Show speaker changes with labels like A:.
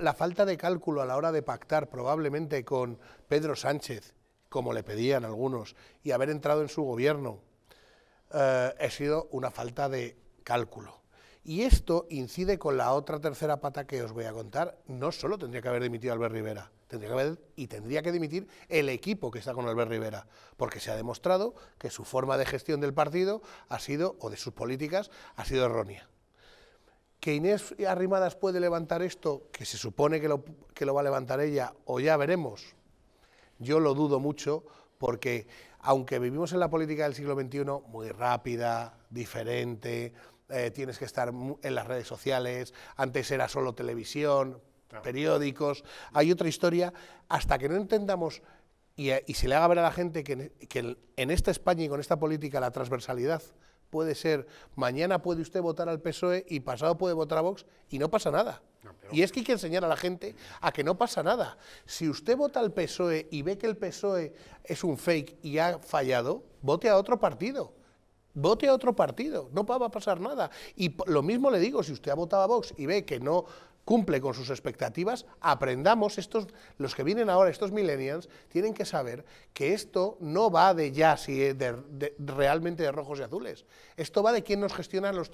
A: la falta de cálculo a la hora de pactar probablemente con Pedro Sánchez, como le pedían algunos, y haber entrado en su gobierno, eh, ha sido una falta de cálculo. Y esto incide con la otra tercera pata que os voy a contar. No solo tendría que haber dimitido Albert Rivera, tendría que haber, y tendría que dimitir el equipo que está con Albert Rivera, porque se ha demostrado que su forma de gestión del partido ha sido, o de sus políticas, ha sido errónea que Inés Arrimadas puede levantar esto, que se supone que lo, va a levantar ella, o ya veremos, yo lo dudo mucho, porque aunque vivimos en la política del siglo XXI muy rápida, diferente, eh, tienes que estar en las redes sociales, antes era solo televisión, periódicos, hay otra historia, hasta que no entendamos eh, y, se le haga ver a la gente que en esta España y con esta política la transversalidad puede ser, mañana puede usted votar al PSOE y pasado puede votar a Vox y no pasa nada. Y es que hay que enseñar a la gente a que no pasa nada. Si usted vota al PSOE y ve que el PSOE es un fake y ha fallado, vote a otro partido vote a otro partido, no va a pasar nada. Y lo mismo le digo, si usted ha votado a Vox y ve que no cumple con sus expectativas, aprendamos, estos, los que vienen ahora, estos millennials, tienen que saber que esto no va de ya, si eh, de, realmente de rojos y azules, esto va de quién nos gestiona los